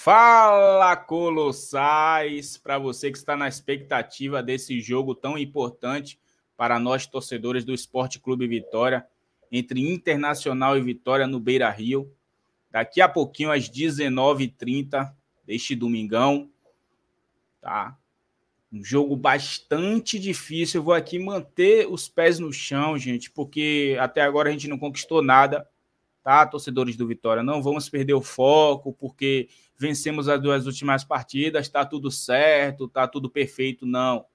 Fala Colossais, para você que está na expectativa desse jogo tão importante para nós torcedores do Esporte Clube Vitória, entre Internacional e Vitória no Beira Rio. Daqui a pouquinho, às 19h30 deste domingão, tá? Um jogo bastante difícil. Eu vou aqui manter os pés no chão, gente, porque até agora a gente não conquistou nada, tá? Torcedores do Vitória, não vamos perder o foco, porque vencemos as duas últimas partidas, está tudo certo, está tudo perfeito. Não.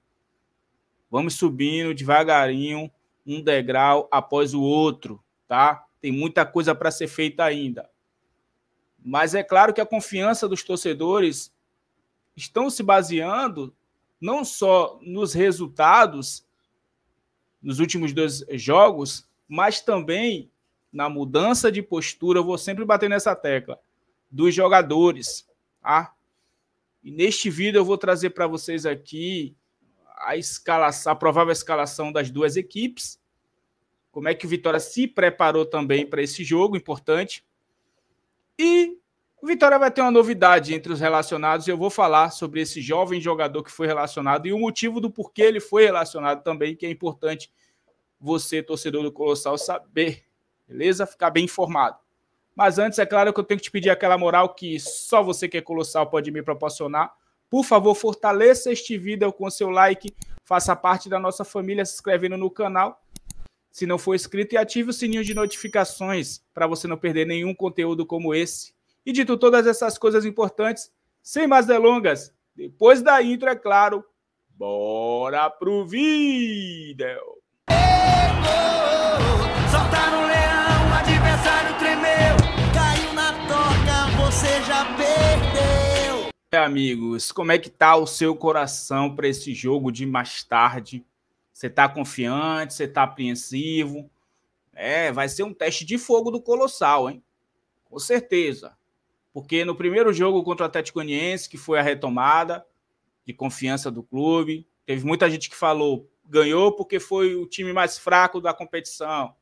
Vamos subindo devagarinho, um degrau após o outro, tá? Tem muita coisa para ser feita ainda. Mas é claro que a confiança dos torcedores estão se baseando não só nos resultados nos últimos dois jogos, mas também na mudança de postura. Eu vou sempre bater nessa tecla dos jogadores, tá? E neste vídeo eu vou trazer para vocês aqui a escalação, a provável escalação das duas equipes. Como é que o Vitória se preparou também para esse jogo importante? E o Vitória vai ter uma novidade entre os relacionados e eu vou falar sobre esse jovem jogador que foi relacionado e o motivo do porquê ele foi relacionado também, que é importante você, torcedor do Colossal, saber, beleza? Ficar bem informado. Mas antes, é claro que eu tenho que te pedir aquela moral que só você que é colossal pode me proporcionar. Por favor, fortaleça este vídeo com seu like, faça parte da nossa família se inscrevendo no canal, se não for inscrito, e ative o sininho de notificações para você não perder nenhum conteúdo como esse. E dito todas essas coisas importantes, sem mais delongas, depois da intro, é claro, bora pro vídeo! Oh, oh, oh, amigos, como é que tá o seu coração para esse jogo de mais tarde? Você tá confiante? Você tá apreensivo? É, vai ser um teste de fogo do Colossal, hein? Com certeza. Porque no primeiro jogo contra o Atlético Goianiense, que foi a retomada de confiança do clube, teve muita gente que falou, ganhou porque foi o time mais fraco da competição.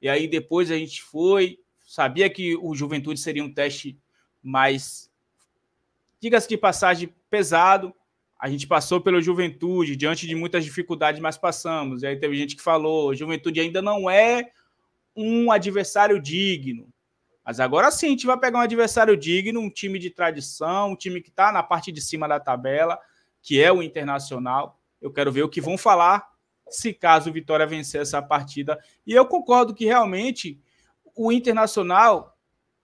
E aí depois a gente foi, sabia que o Juventude seria um teste mais diga-se de passagem, pesado. A gente passou pela Juventude, diante de muitas dificuldades, mas passamos. E aí teve gente que falou: Juventude ainda não é um adversário digno. Mas agora sim, a gente vai pegar um adversário digno, um time de tradição, um time que está na parte de cima da tabela, que é o Internacional. Eu quero ver o que vão falar se caso o Vitória vencer essa partida. E eu concordo que realmente o Internacional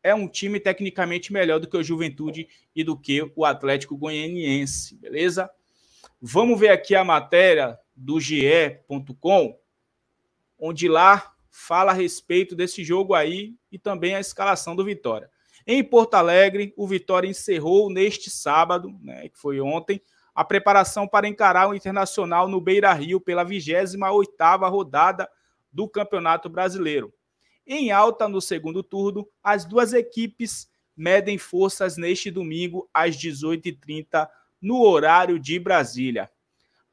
é um time tecnicamente melhor do que o Juventude e do que o Atlético Goianiense, beleza? Vamos ver aqui a matéria do GE.com, onde lá fala a respeito desse jogo aí e também a escalação do Vitória. Em Porto Alegre, o Vitória encerrou neste sábado, né, que foi ontem, a preparação para encarar o Internacional no Beira-Rio pela 28ª rodada do Campeonato Brasileiro em alta no segundo turno. As duas equipes medem forças neste domingo às 18h30 no horário de Brasília.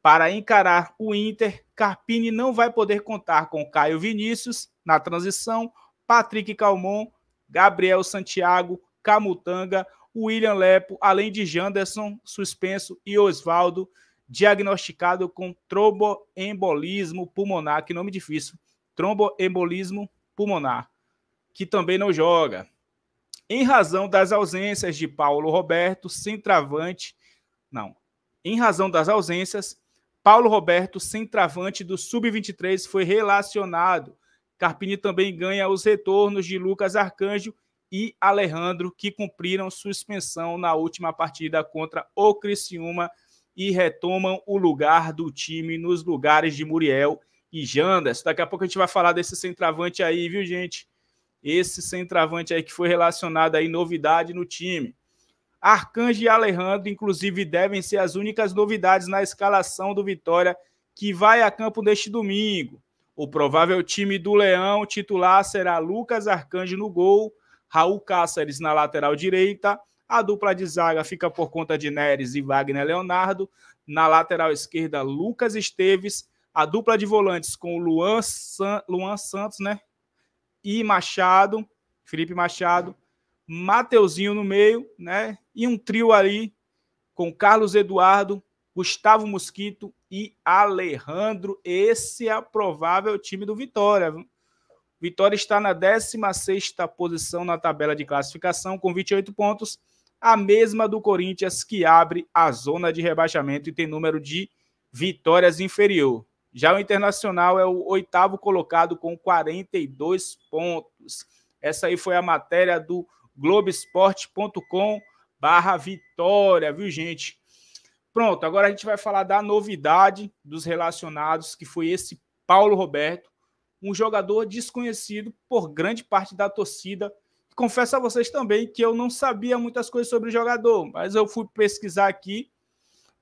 Para encarar o Inter, Carpini não vai poder contar com Caio Vinícius na transição, Patrick Calmon, Gabriel Santiago, Camutanga, William Lepo, além de Janderson, suspenso, e Osvaldo, diagnosticado com tromboembolismo pulmonar, que nome difícil, tromboembolismo pulmonar, que também não joga. Em razão das ausências de Paulo Roberto, centravante. Não. Em razão das ausências, Paulo Roberto, centravante do Sub-23, foi relacionado. Carpini também ganha os retornos de Lucas Arcanjo e Alejandro, que cumpriram suspensão na última partida contra o Criciúma e retomam o lugar do time nos lugares de Muriel e Jandas. Daqui a pouco a gente vai falar desse centroavante aí, viu, gente? Esse centroavante aí que foi relacionado aí, novidade no time. Arcanjo e Alejandro, inclusive, devem ser as únicas novidades na escalação do Vitória que vai a campo neste domingo. O provável time do Leão titular será Lucas Arcanjo no gol, Raul Cáceres na lateral direita, a dupla de zaga fica por conta de Neres e Wagner Leonardo, na lateral esquerda Lucas Esteves a dupla de volantes com o Luan, San, Luan Santos, né? E Machado, Felipe Machado, Mateuzinho no meio, né? E um trio ali com Carlos Eduardo, Gustavo Mosquito e Alejandro. Esse é o provável time do Vitória. Viu? Vitória está na 16 posição na tabela de classificação com 28 pontos, a mesma do Corinthians que abre a zona de rebaixamento e tem número de vitórias inferior. Já o Internacional é o oitavo colocado com 42 pontos. Essa aí foi a matéria do globesport.com barra vitória, viu, gente? Pronto, agora a gente vai falar da novidade dos relacionados, que foi esse Paulo Roberto, um jogador desconhecido por grande parte da torcida. Confesso a vocês também que eu não sabia muitas coisas sobre o jogador, mas eu fui pesquisar aqui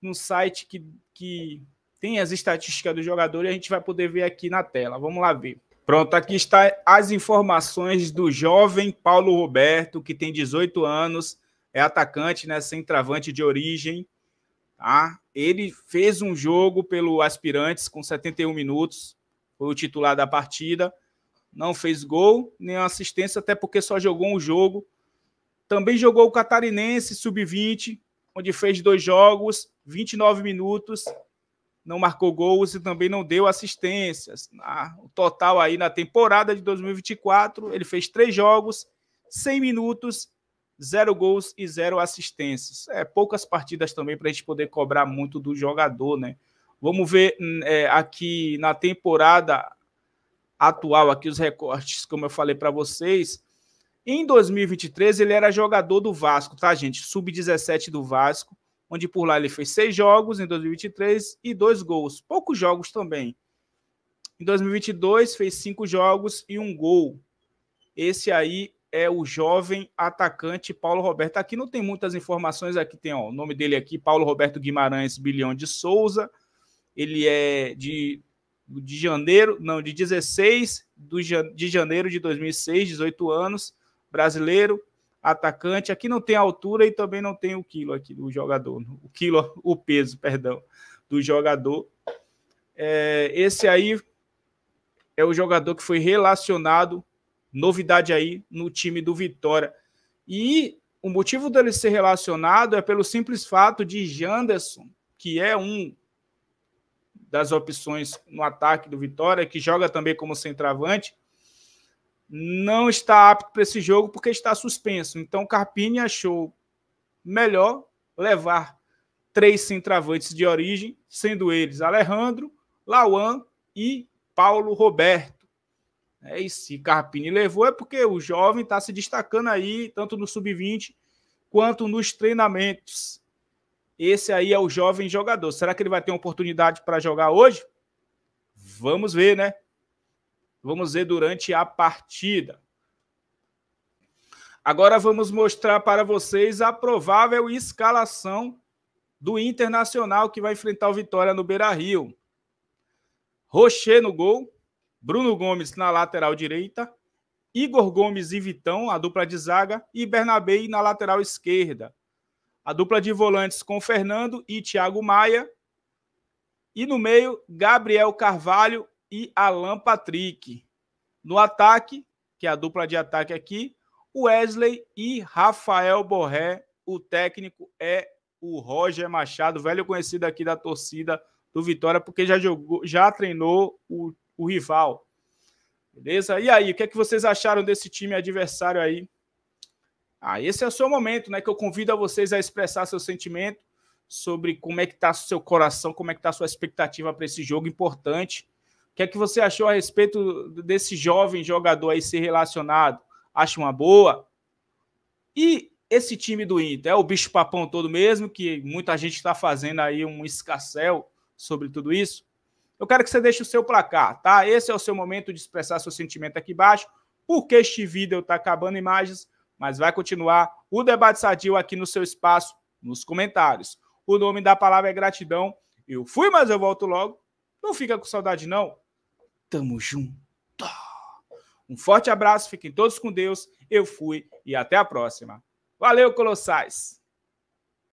no site que, que tem as estatísticas do jogador e a gente vai poder ver aqui na tela. Vamos lá ver. Pronto, aqui está as informações do jovem Paulo Roberto, que tem 18 anos, é atacante, né, centroavante de origem. Tá? Ele fez um jogo pelo Aspirantes com 71 minutos, foi o titular da partida. Não fez gol, nem assistência, até porque só jogou um jogo. Também jogou o Catarinense Sub-20, onde fez dois jogos, 29 minutos, não marcou gols e também não deu assistências. o total aí na temporada de 2024, ele fez três jogos, 100 minutos, zero gols e zero assistências. É poucas partidas também para a gente poder cobrar muito do jogador, né? Vamos ver hum, é, aqui na temporada atual, aqui os recortes, como eu falei para vocês. Em 2023, ele era jogador do Vasco, tá, gente? Sub-17 do Vasco onde por lá ele fez seis jogos em 2023 e dois gols. Poucos jogos também. Em 2022 fez cinco jogos e um gol. Esse aí é o jovem atacante Paulo Roberto. Aqui não tem muitas informações, aqui tem ó, o nome dele aqui, Paulo Roberto Guimarães Bilhão de Souza. Ele é de, de janeiro, não, de 16 de janeiro de 2006, 18 anos, brasileiro, atacante. Aqui não tem altura e também não tem o quilo aqui do jogador. O quilo, o peso, perdão, do jogador. É, esse aí é o jogador que foi relacionado, novidade aí, no time do Vitória. E o motivo dele ser relacionado é pelo simples fato de Janderson, que é um das opções no ataque do Vitória, que joga também como centroavante, não está apto para esse jogo porque está suspenso. Então, Carpini achou melhor levar três centravantes de origem, sendo eles Alejandro, Lauan e Paulo Roberto. É, e se Carpini levou é porque o jovem está se destacando aí, tanto no sub-20 quanto nos treinamentos. Esse aí é o jovem jogador. Será que ele vai ter uma oportunidade para jogar hoje? Vamos ver, né? Vamos ver durante a partida. Agora vamos mostrar para vocês a provável escalação do Internacional que vai enfrentar o Vitória no Beira-Rio. Rocher no gol, Bruno Gomes na lateral direita, Igor Gomes e Vitão, a dupla de zaga, e Bernabei na lateral esquerda. A dupla de volantes com Fernando e Thiago Maia. E no meio, Gabriel Carvalho e Alan Patrick. No ataque, que é a dupla de ataque aqui, Wesley e Rafael Borré. O técnico é o Roger Machado, velho conhecido aqui da torcida do Vitória, porque já jogou, já treinou o, o rival. Beleza? E aí, o que é que vocês acharam desse time adversário aí? Ah, esse é o seu momento, né? Que eu convido a vocês a expressar seu sentimento sobre como é que tá seu coração, como é que tá sua expectativa para esse jogo importante o que é que você achou a respeito desse jovem jogador aí ser relacionado? Acha uma boa? E esse time do Inter é o bicho papão todo mesmo, que muita gente está fazendo aí um escarcel sobre tudo isso. Eu quero que você deixe o seu placar, tá? Esse é o seu momento de expressar seu sentimento aqui embaixo, porque este vídeo está acabando imagens, mas vai continuar o debate sadio aqui no seu espaço, nos comentários. O nome da palavra é gratidão. Eu fui, mas eu volto logo não fica com saudade, não. Tamo junto. Um forte abraço, fiquem todos com Deus. Eu fui e até a próxima. Valeu, Colossais!